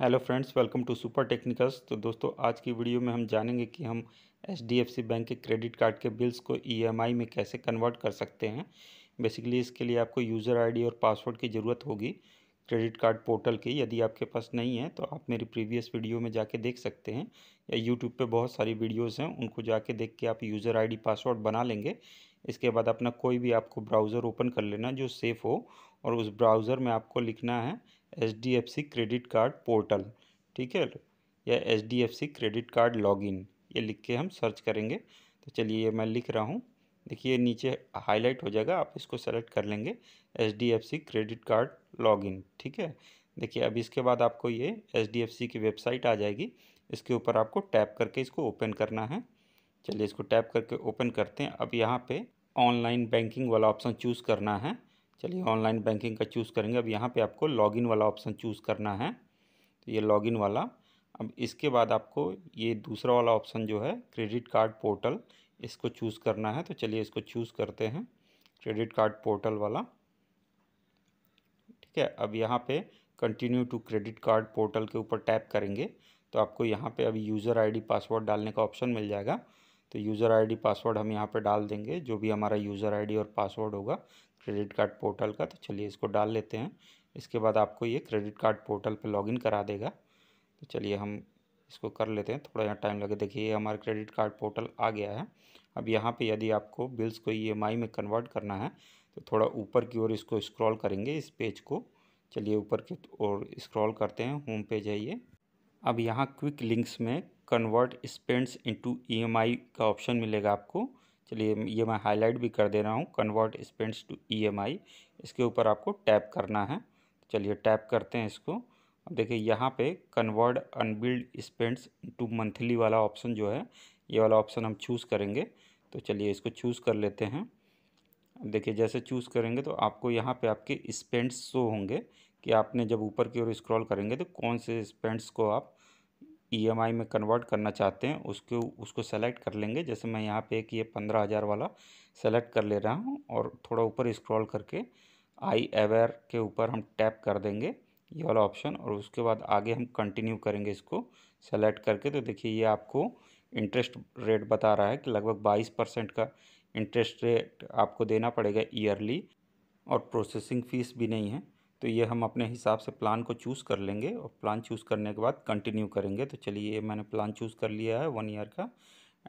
hello friends welcome to super technicals तो दोस्तों आज की वीडियो में हम जानेंगे कि हम एच बैंक के क्रेडिट कार्ड के बिल्स को ईएमआई में कैसे कन्वर्ट कर सकते हैं बेसिकली इसके लिए आपको यूज़र आईडी और पासवर्ड की ज़रूरत होगी क्रेडिट कार्ड पोर्टल की यदि आपके पास नहीं है तो आप मेरी प्रीवियस वीडियो में जाके देख सकते हैं या यूट्यूब पर बहुत सारी वीडियोज़ हैं उनको जाके देख के आप यूज़र डी पासवर्ड बना लेंगे इसके बाद अपना कोई भी आपको ब्राउज़र ओपन कर लेना जो सेफ़ हो और उस ब्राउज़र में आपको लिखना है H D F C credit card portal ठीक है या H D F C credit card login ये लिख के हम सर्च करेंगे तो चलिए ये मैं लिख रहा हूँ देखिए नीचे हाईलाइट हो जाएगा आप इसको सेलेक्ट कर लेंगे H D F C credit card login ठीक है देखिए अब इसके बाद आपको ये एच डी एफ सी की वेबसाइट आ जाएगी इसके ऊपर आपको टैप करके इसको ओपन करना है चलिए इसको टैप करके ओपन करते हैं अब यहाँ पे ऑनलाइन बैंकिंग वाला ऑप्शन चूज़ करना है चलिए ऑनलाइन बैंकिंग का चूज़ करेंगे अब यहाँ पे आपको लॉगिन वाला ऑप्शन चूज़ करना है तो ये लॉगिन वाला अब इसके बाद आपको ये दूसरा वाला ऑप्शन जो है क्रेडिट कार्ड पोर्टल इसको चूज़ करना है तो चलिए इसको चूज़ करते हैं क्रेडिट कार्ड पोर्टल वाला ठीक है अब यहाँ पे continue to credit card portal के ऊपर टैप करेंगे तो आपको यहाँ पर अभी यूज़र आई पासवर्ड डालने का ऑप्शन मिल जाएगा तो यूज़र आईडी पासवर्ड हम यहाँ पे डाल देंगे जो भी हमारा यूज़र आईडी और पासवर्ड होगा क्रेडिट कार्ड पोर्टल का तो चलिए इसको डाल लेते हैं इसके बाद आपको ये क्रेडिट कार्ड पोर्टल पे लॉगिन करा देगा तो चलिए हम इसको कर लेते हैं थोड़ा यहाँ टाइम लगे देखिए ये हमारा क्रेडिट कार्ड पोर्टल आ गया है अब यहाँ पर यदि आपको बिल्स को ई में कन्वर्ट करना है तो थोड़ा ऊपर की ओर इसको स्क्रॉल करेंगे इस पेज को चलिए ऊपर की ओर स्क्रॉल करते हैं होम पेज है ये अब यहाँ क्विक लिंक्स में कन्वर्ट स्पेंड्स इनटू ईएमआई का ऑप्शन मिलेगा आपको चलिए ये मैं हाईलाइट भी कर दे रहा हूँ कन्वर्ट स्पेंड्स टू ईएमआई इसके ऊपर आपको टैप करना है चलिए टैप करते हैं इसको अब देखिए यहाँ पे convert unbilled spends into monthly वाला ऑप्शन जो है ये वाला ऑप्शन हम चूज़ करेंगे तो चलिए इसको चूज़ कर लेते हैं अब देखिए जैसे चूज़ करेंगे तो आपको यहाँ पे आपके स्पेंड्स शो होंगे कि आपने जब ऊपर की ओर स्क्रॉल करेंगे तो कौन से स्पेंड्स को आप ईएमआई e में कन्वर्ट करना चाहते हैं उसके उसको सेलेक्ट कर लेंगे जैसे मैं यहाँ पे एक ये पंद्रह हज़ार वाला सेलेक्ट कर ले रहा हूँ और थोड़ा ऊपर स्क्रॉल करके आई अवेयर के ऊपर हम टैप कर देंगे ये वाला ऑप्शन और उसके बाद आगे हम कंटिन्यू करेंगे इसको सेलेक्ट करके तो देखिए ये आपको इंटरेस्ट रेट बता रहा है कि लगभग बाईस परसेंट का इंटरेस्ट रेट आपको देना पड़ेगा ईयरली और प्रोसेसिंग फ़ीस भी नहीं है तो ये हम अपने हिसाब से प्लान को चूज़ कर लेंगे और प्लान चूज़ करने के बाद कंटिन्यू करेंगे तो चलिए ये मैंने प्लान चूज़ कर लिया है वन ईयर का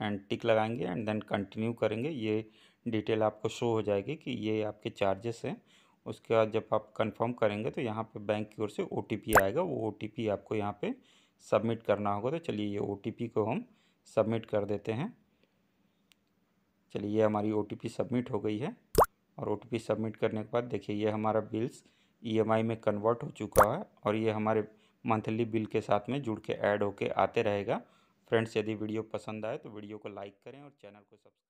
एंड टिक लगाएंगे एंड देन कंटिन्यू करेंगे ये डिटेल आपको शो हो जाएगी कि ये आपके चार्जेस हैं उसके बाद जब आप कंफर्म करेंगे तो यहाँ पे बैंक की ओर से ओ आएगा वो ओ आपको यहाँ पे सबमिट करना होगा तो चलिए ये ओ को हम सबमिट कर देते हैं चलिए ये हमारी ओ सबमिट हो गई है और ओ सबमिट करने के बाद देखिए ये हमारा बिल्स ईएमआई e में कन्वर्ट हो चुका है और ये हमारे मंथली बिल के साथ में जुड़ के ऐड होके आते रहेगा फ्रेंड्स यदि वीडियो पसंद आए तो वीडियो को लाइक करें और चैनल को सब्सक्राइब